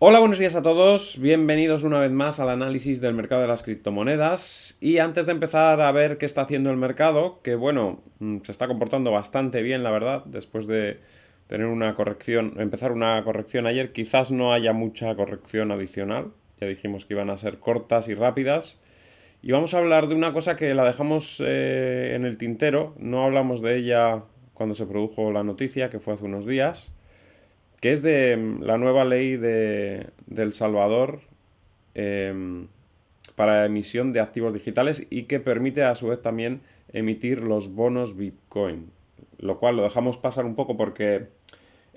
Hola, buenos días a todos. Bienvenidos una vez más al análisis del mercado de las criptomonedas. Y antes de empezar a ver qué está haciendo el mercado, que bueno, mm, se está comportando bastante bien, la verdad, después de tener una corrección, empezar una corrección ayer, quizás no haya mucha corrección adicional. Ya dijimos que iban a ser cortas y rápidas. Y vamos a hablar de una cosa que la dejamos eh, en el tintero, no hablamos de ella cuando se produjo la noticia, que fue hace unos días que es de mm, la nueva ley de, El Salvador em, para emisión de activos digitales y que permite a su vez también emitir los bonos Bitcoin. Lo cual lo dejamos pasar un poco porque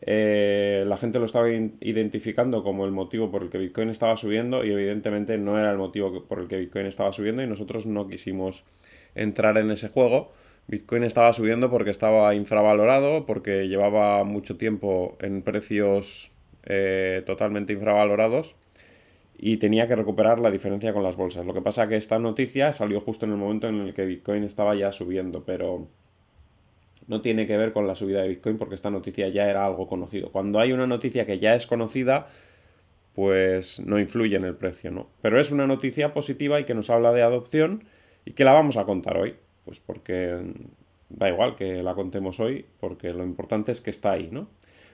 eh, la gente lo estaba identificando como el motivo por el que Bitcoin estaba subiendo y evidentemente no era el motivo por el que Bitcoin estaba subiendo y nosotros no quisimos entrar en ese juego Bitcoin estaba subiendo porque estaba infravalorado, porque llevaba mucho tiempo en precios eh, totalmente infravalorados y tenía que recuperar la diferencia con las bolsas. Lo que pasa es que esta noticia salió justo en el momento en el que Bitcoin estaba ya subiendo, pero no tiene que ver con la subida de Bitcoin porque esta noticia ya era algo conocido. Cuando hay una noticia que ya es conocida, pues no influye en el precio, ¿no? Pero es una noticia positiva y que nos habla de adopción y que la vamos a contar hoy. Pues porque da igual que la contemos hoy, porque lo importante es que está ahí, ¿no?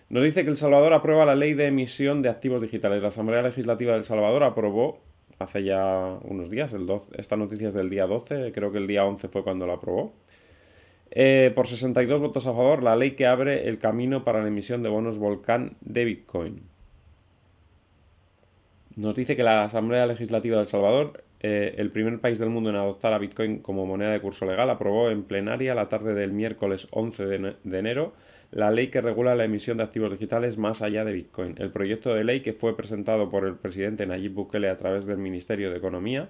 Nos dice que El Salvador aprueba la ley de emisión de activos digitales. La Asamblea Legislativa del Salvador aprobó hace ya unos días, el 12, esta noticia es del día 12, creo que el día 11 fue cuando la aprobó. Eh, por 62 votos a favor, la ley que abre el camino para la emisión de bonos volcán de Bitcoin. Nos dice que la Asamblea Legislativa de Salvador eh, el primer país del mundo en adoptar a Bitcoin como moneda de curso legal, aprobó en plenaria la tarde del miércoles 11 de enero la ley que regula la emisión de activos digitales más allá de Bitcoin. El proyecto de ley que fue presentado por el presidente Nayib Bukele a través del Ministerio de Economía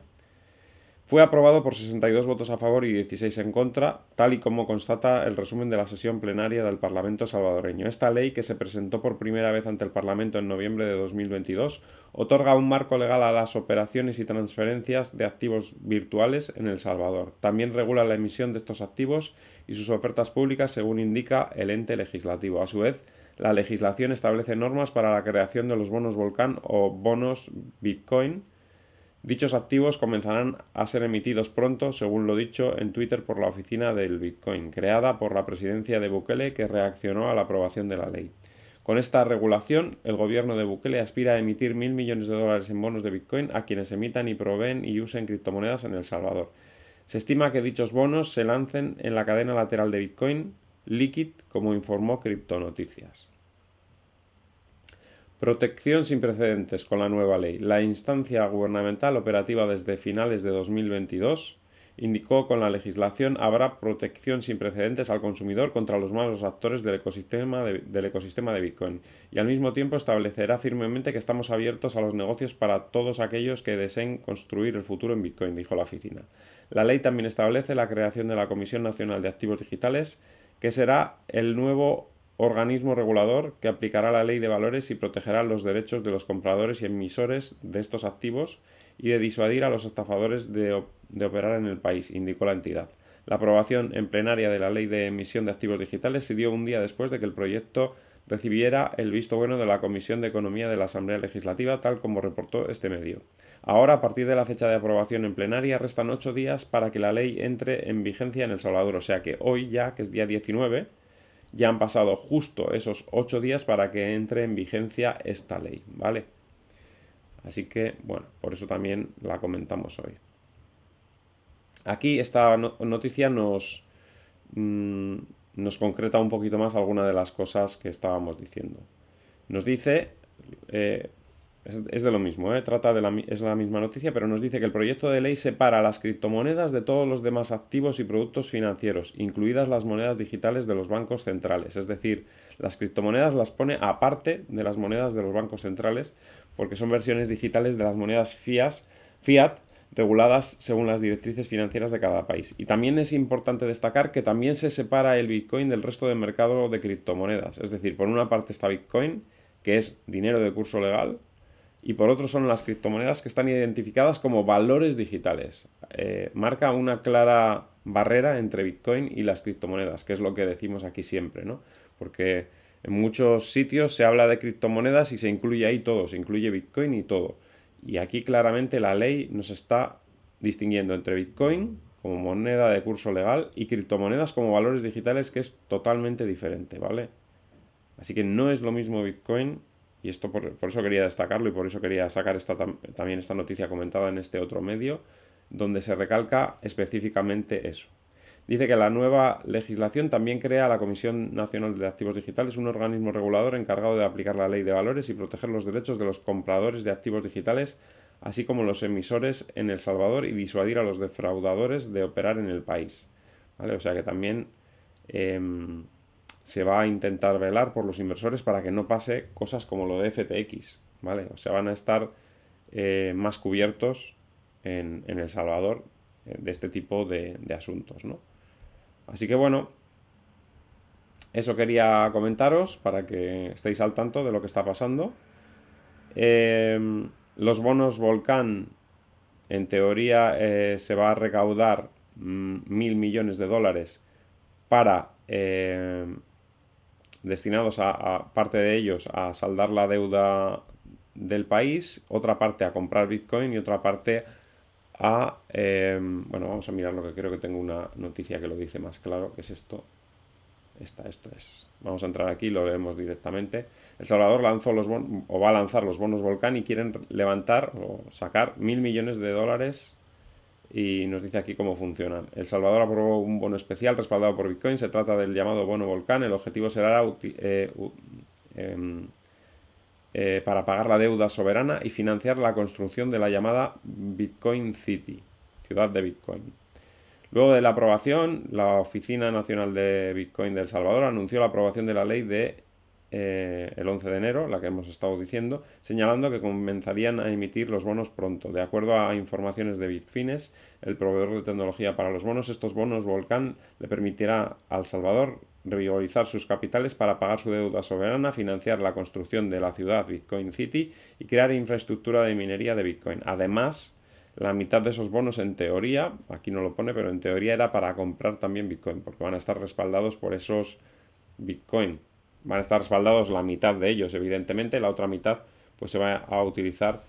fue aprobado por 62 votos a favor y 16 en contra, tal y como constata el resumen de la sesión plenaria del Parlamento salvadoreño. Esta ley, que se presentó por primera vez ante el Parlamento en noviembre de 2022, otorga un marco legal a las operaciones y transferencias de activos virtuales en El Salvador. También regula la emisión de estos activos y sus ofertas públicas según indica el ente legislativo. A su vez, la legislación establece normas para la creación de los bonos volcán o bonos Bitcoin, Dichos activos comenzarán a ser emitidos pronto, según lo dicho en Twitter por la oficina del Bitcoin, creada por la presidencia de Bukele que reaccionó a la aprobación de la ley. Con esta regulación, el gobierno de Bukele aspira a emitir mil millones de dólares en bonos de Bitcoin a quienes emitan y proveen y usen criptomonedas en El Salvador. Se estima que dichos bonos se lancen en la cadena lateral de Bitcoin, Liquid, como informó Criptonoticias. Protección sin precedentes con la nueva ley. La instancia gubernamental operativa desde finales de 2022 indicó con la legislación habrá protección sin precedentes al consumidor contra los malos actores del ecosistema de, del ecosistema de Bitcoin y al mismo tiempo establecerá firmemente que estamos abiertos a los negocios para todos aquellos que deseen construir el futuro en Bitcoin, dijo la oficina. La ley también establece la creación de la Comisión Nacional de Activos Digitales, que será el nuevo organismo regulador que aplicará la ley de valores y protegerá los derechos de los compradores y emisores de estos activos y de disuadir a los estafadores de, operar en el país, indicó la entidad. La aprobación en plenaria de la ley de emisión de activos digitales se dio un día después de que el proyecto recibiera el visto bueno de la Comisión de Economía de la Asamblea Legislativa, tal como reportó este medio. Ahora, a partir de la fecha de aprobación en plenaria, restan ocho días para que la ley entre en vigencia en El Salvador, o sea que hoy ya, que es día 19, ya han pasado justo esos ocho días para que entre en vigencia esta ley, ¿vale? Así que, bueno, por eso también la comentamos hoy. Aquí esta noticia nos, mm, nos concreta un poquito más algunas de las cosas que estábamos diciendo. Nos dice eh, es, de lo mismo, ¿eh? Trata de la, es la misma noticia, pero nos dice que el proyecto de ley separa las criptomonedas de todos los demás activos y productos financieros, incluidas las monedas digitales de los bancos centrales. Es decir, las criptomonedas las pone aparte de las monedas de los bancos centrales, porque son versiones digitales de las monedas fias, fiat reguladas según las directrices financieras de cada país. Y también es importante destacar que también se separa el Bitcoin del resto del mercado de criptomonedas. Es decir, por una parte está Bitcoin, que es dinero de curso legal, y por otro son las criptomonedas que están identificadas como valores digitales. Eh, marca una clara barrera entre Bitcoin y las criptomonedas, que es lo que decimos aquí siempre, ¿no? Porque en muchos sitios se habla de criptomonedas y se incluye ahí todo, se incluye Bitcoin y todo. Y aquí claramente la ley nos está distinguiendo entre Bitcoin como moneda de curso legal y criptomonedas como valores digitales, que es totalmente diferente, ¿vale? Así que no es lo mismo Bitcoin y esto por, eso quería destacarlo y por eso quería sacar esta, también esta noticia comentada en este otro medio, donde se recalca específicamente eso. Dice que la nueva legislación también crea la Comisión Nacional de Activos Digitales, un organismo regulador encargado de aplicar la ley de valores y proteger los derechos de los compradores de activos digitales, así como los emisores en El Salvador y disuadir a los defraudadores de operar en el país. ¿Vale? O sea que también... Em, se va a intentar velar por los inversores para que no pase cosas como lo de FTX, ¿vale? O sea, van a estar eh, más cubiertos en, El Salvador eh, de este tipo de, asuntos, ¿no? Así que bueno, eso quería comentaros para que estéis al tanto de lo que está pasando. Em, los bonos Volcán, en teoría, eh, se va a recaudar mm, mil millones de dólares para em, destinados a, parte de ellos a saldar la deuda del país, otra parte a comprar Bitcoin y otra parte a... Em, bueno, vamos a mirar lo que creo que tengo una noticia que lo dice más claro, que es esto. Esta, esto es. Vamos a entrar aquí, lo leemos directamente. El Salvador lanzó los o va a lanzar los bonos Volcán y quieren levantar o sacar mil millones de dólares y nos dice aquí cómo funciona. El Salvador aprobó un bono especial respaldado por Bitcoin. Se trata del llamado bono volcán. El objetivo será eh, em, eh, para pagar la deuda soberana y financiar la construcción de la llamada Bitcoin City, ciudad de Bitcoin. Luego de la aprobación, la Oficina Nacional de Bitcoin del Salvador anunció la aprobación de la ley de eh, el 11 de enero, la que hemos estado diciendo, señalando que comenzarían a emitir los bonos pronto. De acuerdo a informaciones de Bitfines, el proveedor de tecnología para los bonos, estos bonos Volcán le permitirá al Salvador revivorizar sus capitales para pagar su deuda soberana, financiar la construcción de la ciudad Bitcoin City y crear infraestructura de minería de Bitcoin. Además, la mitad de esos bonos en teoría, aquí no lo pone, pero en teoría era para comprar también Bitcoin, porque van a estar respaldados por esos Bitcoin van a estar respaldados la mitad de ellos, evidentemente, la otra mitad pues se va a utilizar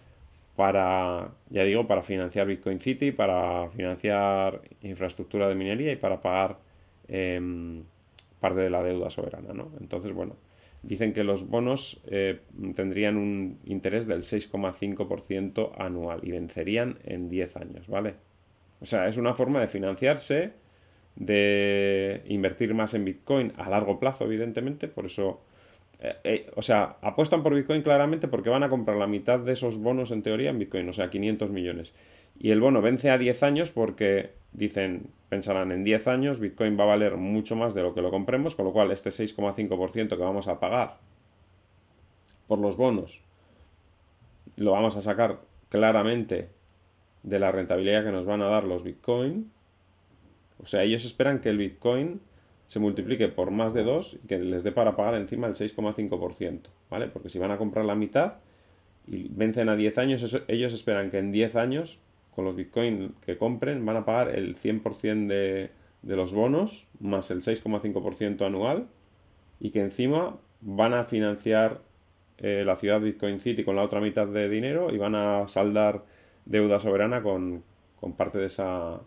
para, ya digo, para financiar Bitcoin City, para financiar infraestructura de minería y para pagar em, parte de la deuda soberana, ¿no? Entonces, bueno, dicen que los bonos eh, tendrían un interés del 6,5% anual y vencerían en 10 años, ¿vale? O sea, es una forma de financiarse de invertir más en Bitcoin a largo plazo, evidentemente, por eso... Eh, eh, o sea, apuestan por Bitcoin claramente porque van a comprar la mitad de esos bonos en teoría en Bitcoin, o sea, 500 millones. Y el bono vence a 10 años porque dicen, pensarán, en 10 años Bitcoin va a valer mucho más de lo que lo compremos, con lo cual este 6,5% que vamos a pagar por los bonos lo vamos a sacar claramente de la rentabilidad que nos van a dar los Bitcoin o sea, ellos esperan que el Bitcoin se multiplique por más de 2 y que les dé para pagar encima el 6,5%, ¿vale? Porque si van a comprar la mitad y vencen a 10 años, ellos esperan que en 10 años, con los Bitcoin que compren, van a pagar el 100% de, los bonos más el 6,5% anual y que encima van a financiar eh, la ciudad Bitcoin City con la otra mitad de dinero y van a saldar deuda soberana con, con parte de esa,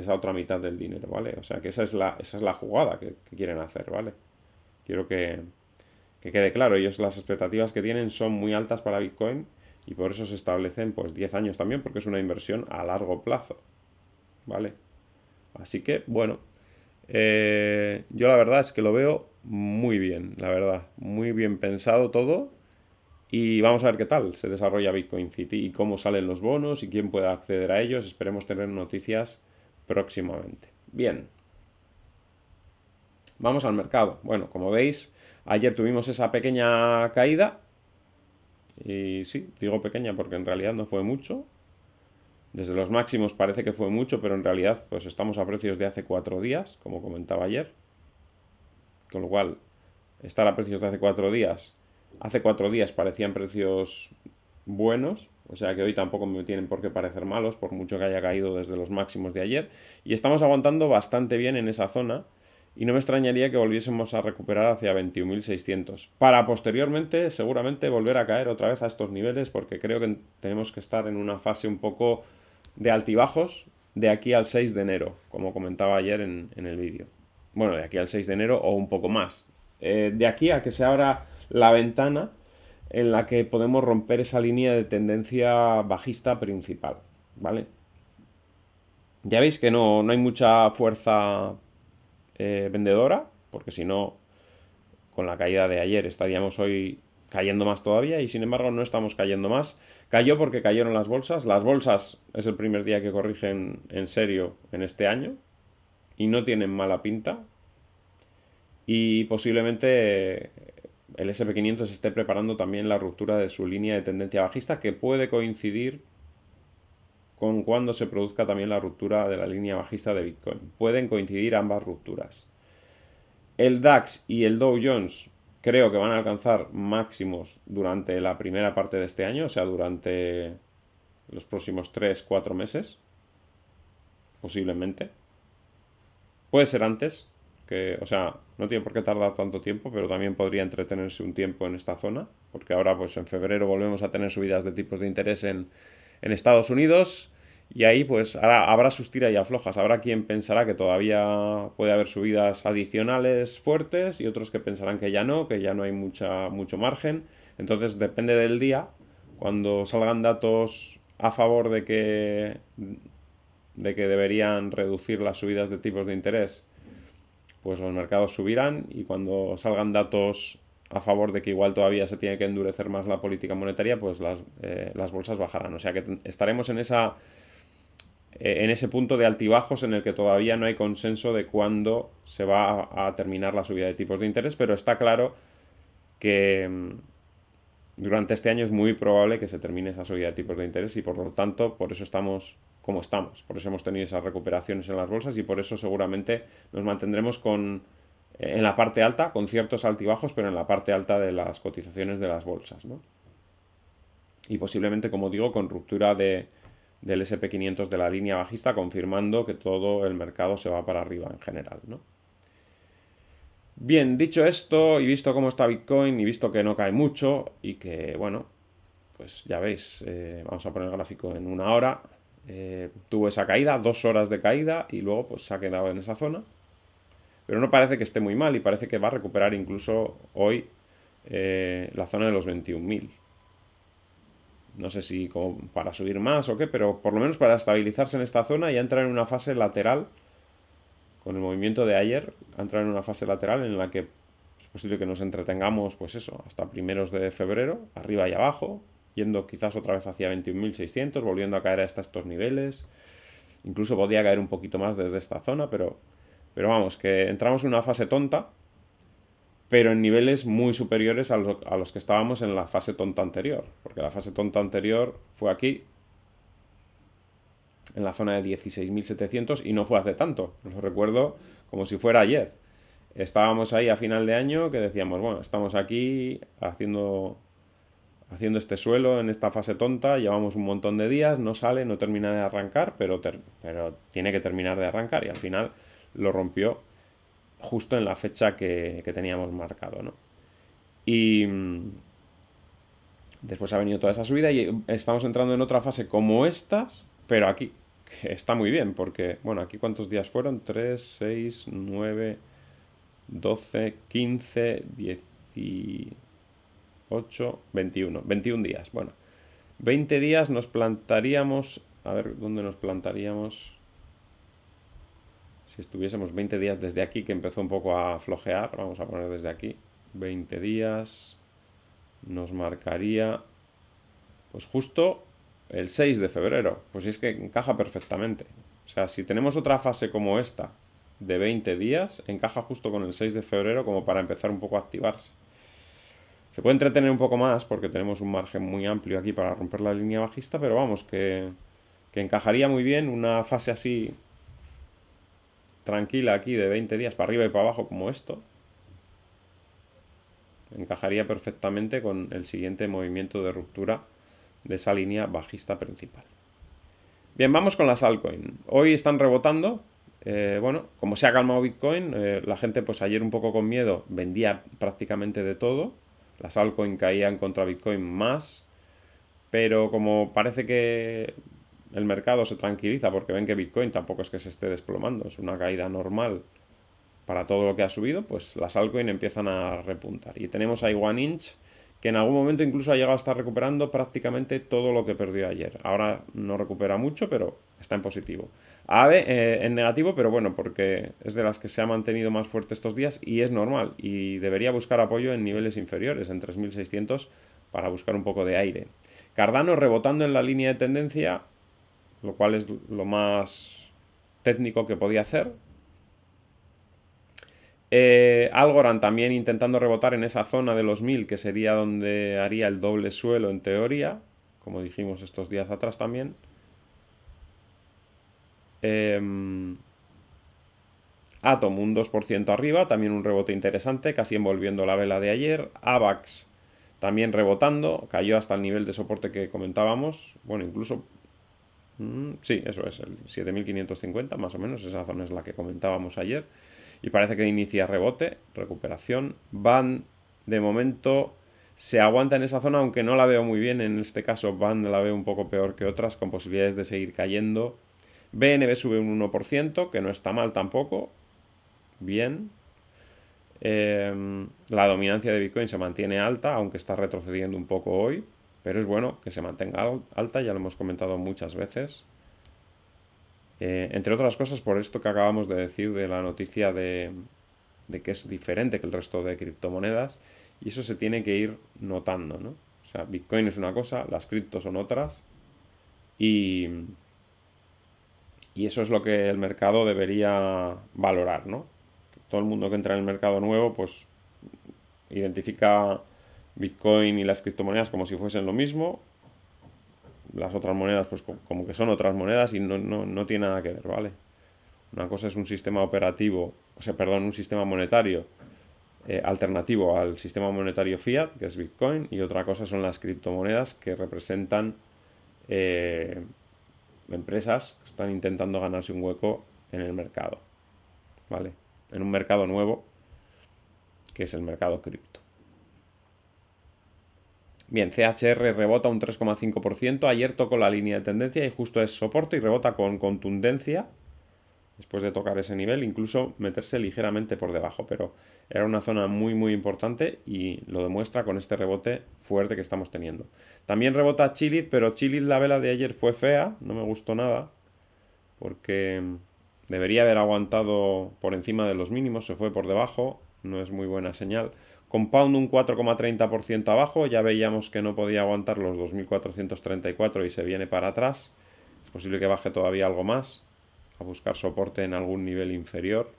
esa otra mitad del dinero, ¿vale? O sea que esa es la, esa es la jugada que, quieren hacer, ¿vale? Quiero que, quede claro, ellos las expectativas que tienen son muy altas para Bitcoin y por eso se establecen pues 10 años también porque es una inversión a largo plazo, ¿vale? Así que bueno, eh, yo la verdad es que lo veo muy bien, la verdad, muy bien pensado todo y vamos a ver qué tal se desarrolla Bitcoin City y cómo salen los bonos y quién puede acceder a ellos. Esperemos tener noticias próximamente. Bien. Vamos al mercado. Bueno, como veis, ayer tuvimos esa pequeña caída. Y sí, digo pequeña porque en realidad no fue mucho. Desde los máximos parece que fue mucho, pero en realidad pues estamos a precios de hace cuatro días, como comentaba ayer. Con lo cual, estar a precios de hace cuatro días, hace cuatro días parecían precios buenos, o sea que hoy tampoco me tienen por qué parecer malos, por mucho que haya caído desde los máximos de ayer, y estamos aguantando bastante bien en esa zona, y no me extrañaría que volviésemos a recuperar hacia 21.600, para posteriormente seguramente volver a caer otra vez a estos niveles, porque creo que tenemos que estar en una fase un poco de altibajos de aquí al 6 de enero, como comentaba ayer en, el vídeo. Bueno, de aquí al 6 de enero o un poco más. Eh, de aquí a que se abra la ventana en la que podemos romper esa línea de tendencia bajista principal, ¿vale? Ya veis que no, no hay mucha fuerza eh, vendedora, porque si no, con la caída de ayer estaríamos hoy cayendo más todavía y sin embargo no estamos cayendo más. Cayó porque cayeron las bolsas. Las bolsas es el primer día que corrigen en serio en este año y no tienen mala pinta. Y posiblemente el SP500 se esté preparando también la ruptura de su línea de tendencia bajista que puede coincidir con cuando se produzca también la ruptura de la línea bajista de Bitcoin. Pueden coincidir ambas rupturas. El DAX y el Dow Jones creo que van a alcanzar máximos durante la primera parte de este año, o sea, durante los próximos 3-4 meses, posiblemente. Puede ser antes, o sea, no tiene por qué tardar tanto tiempo, pero también podría entretenerse un tiempo en esta zona, porque ahora pues en febrero volvemos a tener subidas de tipos de interés en, Estados Unidos y ahí pues ahora habrá sus tiras y aflojas, habrá quien pensará que todavía puede haber subidas adicionales fuertes y otros que pensarán que ya no, que ya no hay mucha, mucho margen, entonces depende del día, cuando salgan datos a favor de que de que deberían reducir las subidas de tipos de interés pues los mercados subirán y cuando salgan datos a favor de que igual todavía se tiene que endurecer más la política monetaria, pues las, eh, las bolsas bajarán. O sea que estaremos en, esa, eh, en ese punto de altibajos en el que todavía no hay consenso de cuándo se va a terminar la subida de tipos de interés, pero está claro que mm, durante este año es muy probable que se termine esa subida de tipos de interés y por lo tanto por eso estamos como estamos, por eso hemos tenido esas recuperaciones en las bolsas y por eso seguramente nos mantendremos con eh, en la parte alta con ciertos altibajos, pero en la parte alta de las cotizaciones de las bolsas, ¿no? Y posiblemente, como digo, con ruptura de, del SP500 de la línea bajista, confirmando que todo el mercado se va para arriba en general, ¿no? Bien, dicho esto y visto cómo está Bitcoin y visto que no cae mucho y que, bueno, pues ya veis, eh, vamos a poner el gráfico en una hora, eh, tuvo esa caída, dos horas de caída y luego pues se ha quedado en esa zona. Pero no parece que esté muy mal y parece que va a recuperar incluso hoy eh, la zona de los 21.000. No sé si para subir más o qué, pero por lo menos para estabilizarse en esta zona y entrar en una fase lateral con el movimiento de ayer entrar en una fase lateral en la que es posible que nos entretengamos, pues eso, hasta primeros de febrero, arriba y abajo, yendo quizás otra vez hacia 21.600, volviendo a caer hasta estos niveles. Incluso podría caer un poquito más desde esta zona, pero, pero vamos, que entramos en una fase tonta, pero en niveles muy superiores a los que estábamos en la fase tonta anterior, porque la fase tonta anterior fue aquí, en la zona de 16.700 y no fue hace tanto, lo recuerdo como si fuera ayer. Estábamos ahí a final de año que decíamos, bueno, estamos aquí haciendo, haciendo este suelo en esta fase tonta, llevamos un montón de días, no sale, no termina de arrancar, pero, pero tiene que terminar de arrancar y al final lo rompió justo en la fecha que, teníamos marcado, Y mm, después ha venido toda esa subida y estamos entrando en otra fase como estas, pero aquí, está muy bien, porque, bueno, aquí cuántos días fueron, 3, 6, 9, 12, 15, 18, 21, 21 días, bueno. 20 días nos plantaríamos, a ver, ¿dónde nos plantaríamos? Si estuviésemos 20 días desde aquí, que empezó un poco a flojear, vamos a poner desde aquí, 20 días, nos marcaría, pues justo el 6 de febrero. Pues es que encaja perfectamente. O sea, si tenemos otra fase como esta de 20 días, encaja justo con el 6 de febrero como para empezar un poco a activarse. Se puede entretener un poco más porque tenemos un margen muy amplio aquí para romper la línea bajista, pero vamos, que, que encajaría muy bien una fase así tranquila aquí de 20 días para arriba y para abajo como esto. Encajaría perfectamente con el siguiente movimiento de ruptura de esa línea bajista principal. Bien, vamos con las altcoins. Hoy están rebotando. Eh, bueno, como se ha calmado Bitcoin, eh, la gente pues ayer un poco con miedo vendía prácticamente de todo. Las altcoins caían contra Bitcoin más. Pero como parece que el mercado se tranquiliza porque ven que Bitcoin tampoco es que se esté desplomando, es una caída normal para todo lo que ha subido, pues las altcoins empiezan a repuntar. Y tenemos ahí One Inch que en algún momento incluso ha llegado a estar recuperando prácticamente todo lo que perdió ayer. Ahora no recupera mucho, pero está en positivo. AVE eh, en negativo, pero bueno, porque es de las que se ha mantenido más fuerte estos días y es normal y debería buscar apoyo en niveles inferiores, en 3600, para buscar un poco de aire. Cardano rebotando en la línea de tendencia, lo cual es lo más técnico que podía hacer, eh, Algorand también intentando rebotar en esa zona de los 1000, que sería donde haría el doble suelo en teoría, como dijimos estos días atrás también. Em, Atom un 2% arriba, también un rebote interesante, casi envolviendo la vela de ayer. AVAX también rebotando, cayó hasta el nivel de soporte que comentábamos. Bueno, incluso... Mm, sí, eso es, el 7550 más o menos, esa zona es la que comentábamos ayer. Y parece que inicia rebote, recuperación. Van, de momento, se aguanta en esa zona, aunque no la veo muy bien. En este caso, Van la veo un poco peor que otras, con posibilidades de seguir cayendo. BNB sube un 1%, que no está mal tampoco. Bien. Em, la dominancia de Bitcoin se mantiene alta, aunque está retrocediendo un poco hoy. Pero es bueno que se mantenga alta, ya lo hemos comentado muchas veces. Eh, entre otras cosas por esto que acabamos de decir de la noticia de, que es diferente que el resto de criptomonedas y eso se tiene que ir notando, ¿no? O sea, Bitcoin es una cosa, las criptos son otras y, eso es lo que el mercado debería valorar, ¿no? todo el mundo que entra en el mercado nuevo pues identifica Bitcoin y las criptomonedas como si fuesen lo mismo las otras monedas, pues como que son otras monedas y no, tiene nada que ver, ¿vale? Una cosa es un sistema operativo, o sea, perdón, un sistema monetario eh, alternativo al sistema monetario fiat, que es Bitcoin, y otra cosa son las criptomonedas que representan eh, empresas que están intentando ganarse un hueco en el mercado, ¿vale? En un mercado nuevo, que es el mercado cripto. Bien, CHR rebota un 3,5%. Ayer tocó la línea de tendencia y justo es soporte y rebota con contundencia después de tocar ese nivel, incluso meterse ligeramente por debajo, pero era una zona muy muy importante y lo demuestra con este rebote fuerte que estamos teniendo. También rebota Chilit, pero Chilit la vela de ayer fue fea, no me gustó nada, porque debería haber aguantado por encima de los mínimos, se fue por debajo, no es muy buena señal. Compound un 4,30% abajo, ya veíamos que no podía aguantar los 2.434 y se viene para atrás. Es posible que baje todavía algo más, a buscar soporte en algún nivel inferior.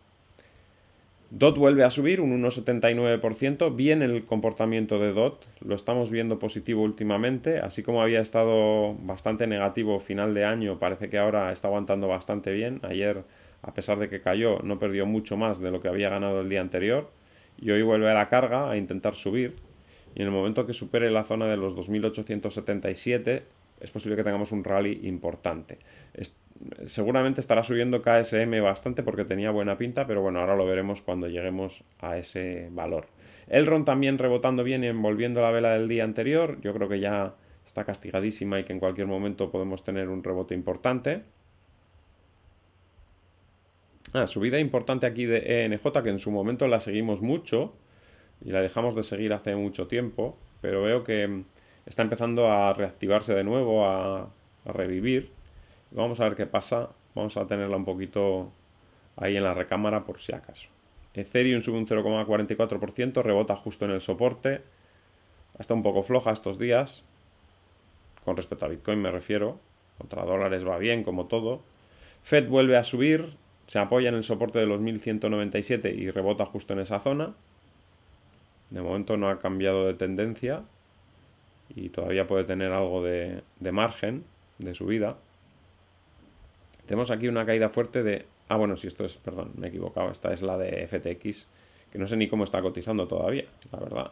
DOT vuelve a subir un 1,79%, bien el comportamiento de DOT, lo estamos viendo positivo últimamente, así como había estado bastante negativo final de año, parece que ahora está aguantando bastante bien, ayer a pesar de que cayó no perdió mucho más de lo que había ganado el día anterior, y hoy vuelve a la carga a intentar subir y en el momento que supere la zona de los 2877 es posible que tengamos un rally importante. seguramente estará subiendo KSM bastante porque tenía buena pinta, pero bueno, ahora lo veremos cuando lleguemos a ese valor. ron también rebotando bien y envolviendo la vela del día anterior, yo creo que ya está castigadísima y que en cualquier momento podemos tener un rebote importante ah, subida importante aquí de ENJ, que en su momento la seguimos mucho y la dejamos de seguir hace mucho tiempo, pero veo que mm, está empezando a reactivarse de nuevo, a, revivir. Vamos a ver qué pasa. Vamos a tenerla un poquito ahí en la recámara por si acaso. Ethereum sube un 0,44%, rebota justo en el soporte. Está un poco floja estos días. Con respecto a Bitcoin me refiero. Contra dólares va bien, como todo. Fed vuelve a subir. Se apoya en el soporte de los 1197 y rebota justo en esa zona. De momento no ha cambiado de tendencia y todavía puede tener algo de, margen de subida. Tenemos aquí una caída fuerte de... Ah, bueno, si esto es... Perdón, me he equivocado. Esta es la de FTX, que no sé ni cómo está cotizando todavía, la verdad.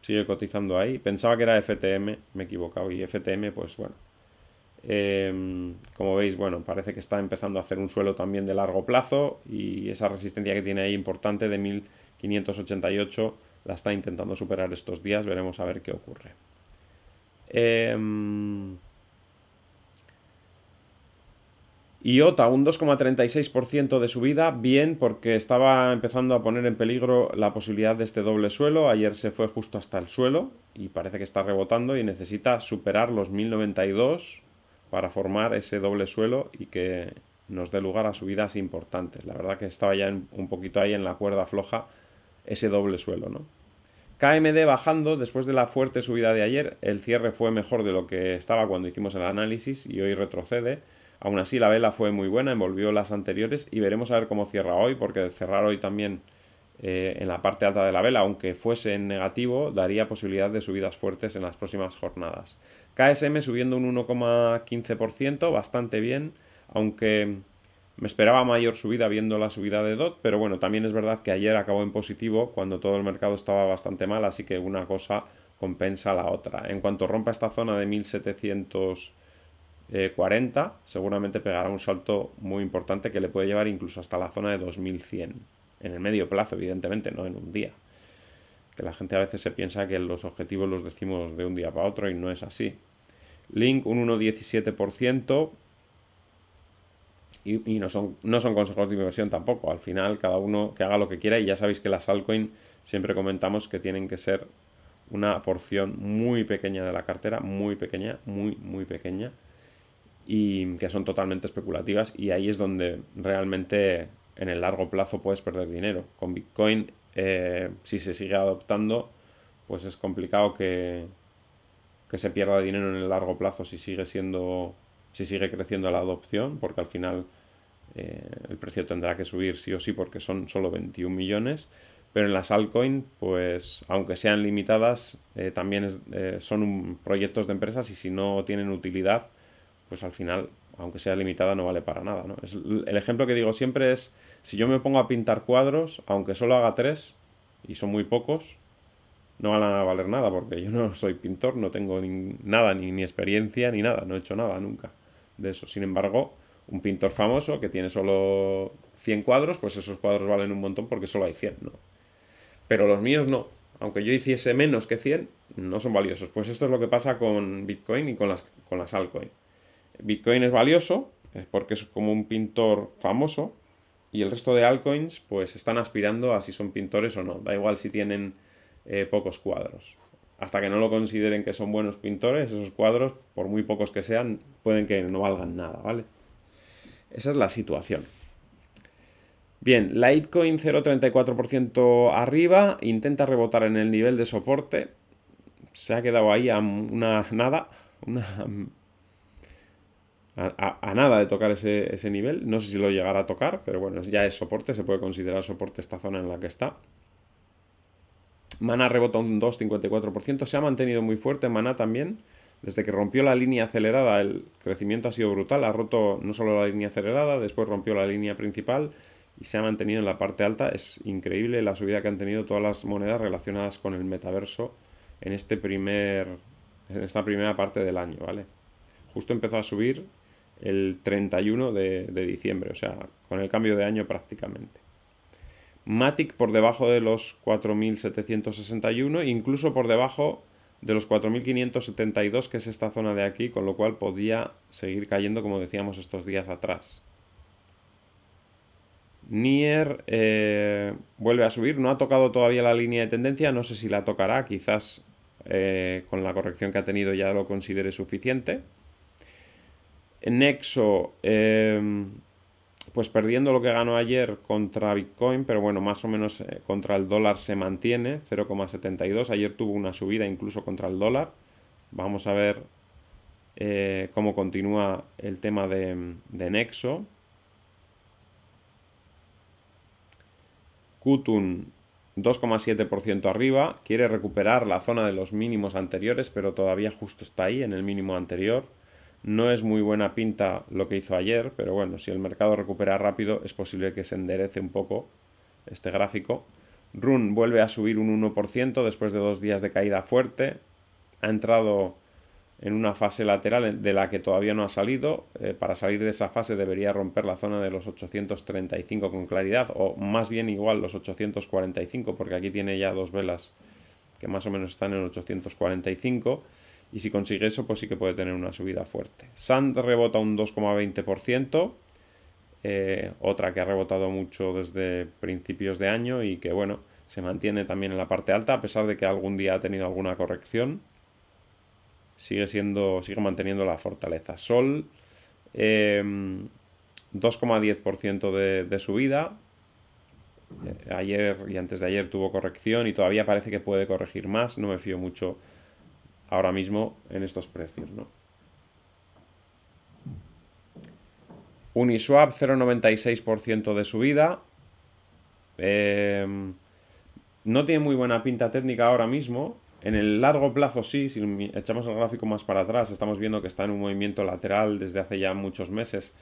Sigue cotizando ahí. Pensaba que era FTM, me he equivocado. Y FTM, pues bueno, Em, como veis, bueno, parece que está empezando a hacer un suelo también de largo plazo y esa resistencia que tiene ahí importante de 1588 la está intentando superar estos días. Veremos a ver qué ocurre. Eh, em, IOTA, un 2,36% de subida, bien, porque estaba empezando a poner en peligro la posibilidad de este doble suelo. Ayer se fue justo hasta el suelo y parece que está rebotando y necesita superar los 1092 para formar ese doble suelo y que nos dé lugar a subidas importantes. La verdad que estaba ya un poquito ahí en la cuerda floja ese doble suelo, ¿no? KMD bajando después de la fuerte subida de ayer, el cierre fue mejor de lo que estaba cuando hicimos el análisis y hoy retrocede. Aún así la vela fue muy buena, envolvió las anteriores y veremos a ver cómo cierra hoy porque cerrar hoy también eh, en la parte alta de la vela, aunque fuese en negativo, daría posibilidad de subidas fuertes en las próximas jornadas. KSM subiendo un 1,15%, bastante bien, aunque me esperaba mayor subida viendo la subida de DOT, pero bueno, también es verdad que ayer acabó en positivo cuando todo el mercado estaba bastante mal, así que una cosa compensa la otra. En cuanto rompa esta zona de 1740, seguramente pegará un salto muy importante que le puede llevar incluso hasta la zona de 2100 en el medio plazo, evidentemente, no en un día. Que la gente a veces se piensa que los objetivos los decimos de un día para otro y no es así. Link un 1,17% y, y no, son, no son consejos de inversión tampoco. Al final, cada uno que haga lo que quiera y ya sabéis que las altcoins, siempre comentamos que tienen que ser una porción muy pequeña de la cartera, muy pequeña, muy, muy pequeña, y que son totalmente especulativas y ahí es donde realmente en el largo plazo puedes perder dinero. Con Bitcoin, eh, si se sigue adoptando, pues es complicado que, se pierda dinero en el largo plazo si sigue siendo, si sigue creciendo la adopción, porque al final eh, el precio tendrá que subir sí o sí porque son solo 21 millones. Pero en las altcoins, pues aunque sean limitadas, eh, también son proyectos de empresas y si no tienen utilidad, pues al final aunque sea limitada, no vale para nada. ¿no? el ejemplo que digo siempre es, si yo me pongo a pintar cuadros, aunque solo haga tres, y son muy pocos, no van a valer nada, porque yo no soy pintor, no tengo nada, ni, experiencia, ni nada, no he hecho nada nunca de eso. Sin embargo, un pintor famoso que tiene solo 100 cuadros, pues esos cuadros valen un montón porque solo hay 100, ¿no? Pero los míos no. Aunque yo hiciese menos que 100, no son valiosos. Pues esto es lo que pasa con Bitcoin y con las, con las altcoins. Bitcoin es valioso, porque es como un pintor famoso, y el resto de altcoins pues están aspirando a si son pintores o no, da igual si tienen eh, pocos cuadros. Hasta que no lo consideren que son buenos pintores, esos cuadros, por muy pocos que sean, pueden que no valgan nada, ¿vale? Esa es la situación. Bien, Litecoin 0,34% arriba, intenta rebotar en el nivel de soporte, se ha quedado ahí a una nada, una a, nada de tocar ese, nivel. No sé si lo llegará a tocar, pero bueno, ya es soporte, se puede considerar soporte esta zona en la que está. Mana rebota un 2,54%, se ha mantenido muy fuerte Mana también. Desde que rompió la línea acelerada, el crecimiento ha sido brutal. Ha roto no solo la línea acelerada, después rompió la línea principal y se ha mantenido en la parte alta. Es increíble la subida que han tenido todas las monedas relacionadas con el metaverso en, este primer, en esta primera parte del año, ¿vale? Justo empezó a subir el 31 de, diciembre, o sea, con el cambio de año prácticamente. Matic por debajo de los 4.761, incluso por debajo de los 4.572, que es esta zona de aquí, con lo cual podía seguir cayendo como decíamos estos días atrás. Nier eh, vuelve a subir, no ha tocado todavía la línea de tendencia, no sé si la tocará, quizás eh, con la corrección que ha tenido ya lo considere suficiente. Nexo, em, pues perdiendo lo que ganó ayer contra Bitcoin, pero bueno, más o menos eh, contra el dólar se mantiene, 0,72. Ayer tuvo una subida incluso contra el dólar. Vamos a ver eh, cómo continúa el tema de, de Nexo. Kutun 2,7% arriba, quiere recuperar la zona de los mínimos anteriores, pero todavía justo está ahí, en el mínimo anterior. No es muy buena pinta lo que hizo ayer, pero bueno, si el mercado recupera rápido es posible que se enderece un poco este gráfico. RUN vuelve a subir un 1% después de dos días de caída fuerte. Ha entrado en una fase lateral de la que todavía no ha salido. Eh, para salir de esa fase debería romper la zona de los 835 con claridad, o más bien igual los 845, porque aquí tiene ya dos velas que más o menos están en 845. Y si consigue eso, pues sí que puede tener una subida fuerte. Sand rebota un 2,20%. Eh, otra que ha rebotado mucho desde principios de año y que bueno, se mantiene también en la parte alta, a pesar de que algún día ha tenido alguna corrección. Sigue siendo. sigue manteniendo la fortaleza. Sol. 2,10% em, de, de subida. Eh, ayer y antes de ayer tuvo corrección y todavía parece que puede corregir más. No me fío mucho ahora mismo en estos precios. ¿no? Uniswap 0,96% de subida. Em, no tiene muy buena pinta técnica ahora mismo. En el largo plazo sí, si echamos el gráfico más para atrás, estamos viendo que está en un movimiento lateral desde hace ya muchos meses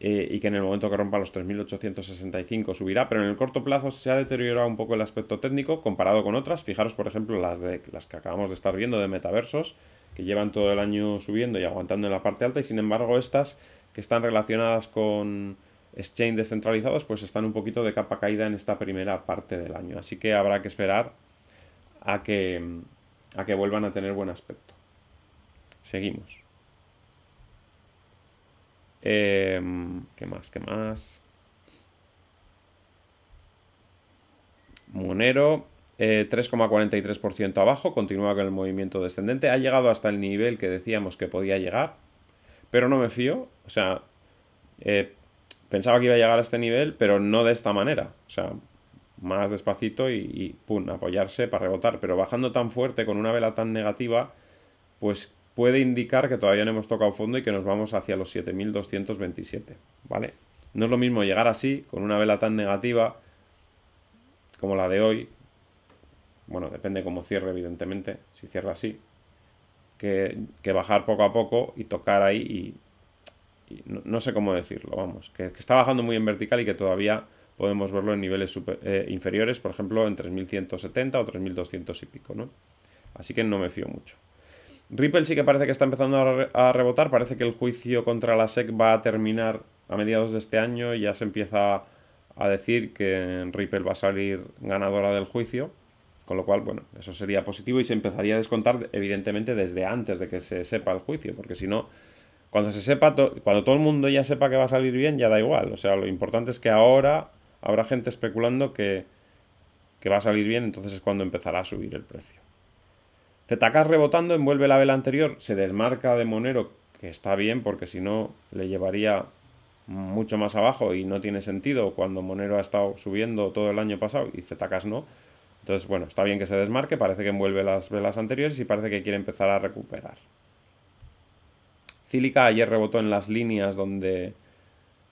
eh, y que en el momento que rompa los 3.865 subirá, pero en el corto plazo se ha deteriorado un poco el aspecto técnico comparado con otras. Fijaros, por ejemplo, las, de, las que acabamos de estar viendo de metaversos, que llevan todo el año subiendo y aguantando en la parte alta, y sin embargo estas que están relacionadas con exchange descentralizados, pues están un poquito de capa caída en esta primera parte del año. Así que habrá que esperar a que, a que vuelvan a tener buen aspecto. Seguimos. Em, ¿Qué más? ¿Qué más? Monero, 3,43% eh, abajo, continúa con el movimiento descendente. Ha llegado hasta el nivel que decíamos que podía llegar, pero no me fío. O sea, eh, pensaba que iba a llegar a este nivel, pero no de esta manera. O sea, más despacito y, y pum, apoyarse para rebotar. Pero bajando tan fuerte con una vela tan negativa, pues puede indicar que todavía no hemos tocado fondo y que nos vamos hacia los 7.227, ¿vale? No es lo mismo llegar así, con una vela tan negativa como la de hoy, bueno, depende cómo cierre, evidentemente, si cierra así, que, bajar poco a poco y tocar ahí y, no, sé cómo decirlo, vamos, que, está bajando muy en vertical y que todavía podemos verlo en niveles eh, inferiores, por ejemplo, en 3.170 o 3.200 y pico, ¿no? Así que no me fío mucho. Ripple sí que parece que está empezando a, rebotar, parece que el juicio contra la SEC va a terminar a mediados de este año y ya se empieza a decir que Ripple va a salir ganadora del juicio, con lo cual, bueno, eso sería positivo y se empezaría a descontar evidentemente desde antes de que se sepa el juicio, porque si no, cuando se sepa, cuando todo el mundo ya sepa que va a salir bien, ya da igual, o sea, lo importante es que ahora habrá gente especulando que, que va a salir bien, entonces es cuando empezará a subir el precio. Zetacas rebotando envuelve la vela anterior, se desmarca de Monero, que está bien porque si no le llevaría mucho más abajo y no tiene sentido cuando Monero ha estado subiendo todo el año pasado y Zetacas no. Entonces, bueno, está bien que se desmarque, parece que envuelve las velas anteriores y parece que quiere empezar a recuperar. Cílica ayer rebotó en las líneas donde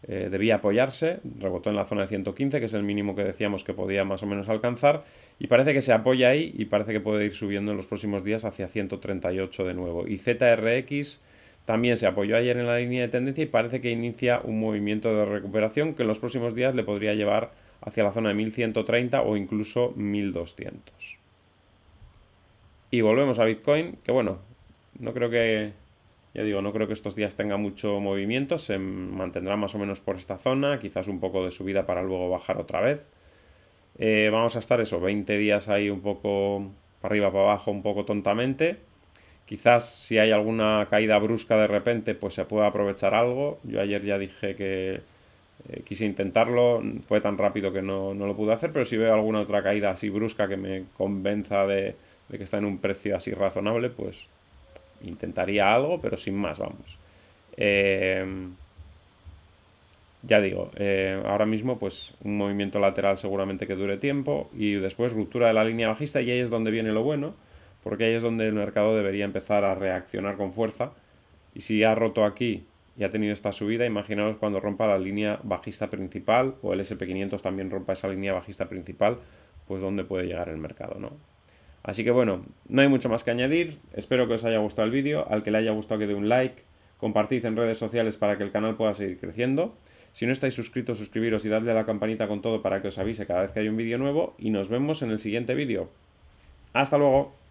eh, debía apoyarse, rebotó en la zona de 115, que es el mínimo que decíamos que podía más o menos alcanzar, y parece que se apoya ahí y parece que puede ir subiendo en los próximos días hacia 138 de nuevo. Y ZRX también se apoyó ayer en la línea de tendencia y parece que inicia un movimiento de recuperación que en los próximos días le podría llevar hacia la zona de 1130 o incluso 1200. Y volvemos a Bitcoin, que bueno, no creo que ya digo, no creo que estos días tenga mucho movimiento, se mantendrá más o menos por esta zona, quizás un poco de subida para luego bajar otra vez. Eh, vamos a estar eso, 20 días ahí un poco para arriba, para abajo, un poco tontamente. Quizás si hay alguna caída brusca de repente, pues se pueda aprovechar algo. Yo ayer ya dije que eh, quise intentarlo, fue tan rápido que no, lo pude hacer, pero si veo alguna otra caída así brusca que me convenza de que está en un precio así razonable, pues intentaría algo, pero sin más, vamos. Em, ya digo, eh, ahora mismo pues un movimiento lateral seguramente que dure tiempo y después ruptura de la línea bajista y ahí es donde viene lo bueno, porque ahí es donde el mercado debería empezar a reaccionar con fuerza y si ha roto aquí y ha tenido esta subida, imaginaos cuando rompa la línea bajista principal o el SP500 también rompa esa línea bajista principal, pues dónde puede llegar el mercado, ¿no? Así que bueno, no hay mucho más que añadir, espero que os haya gustado el vídeo, al que le haya gustado que dé un like, compartid en redes sociales para que el canal pueda seguir creciendo. Si no estáis suscritos, suscribiros y dadle a la campanita con todo para que os avise cada vez que hay un vídeo nuevo y nos vemos en el siguiente vídeo. ¡Hasta luego!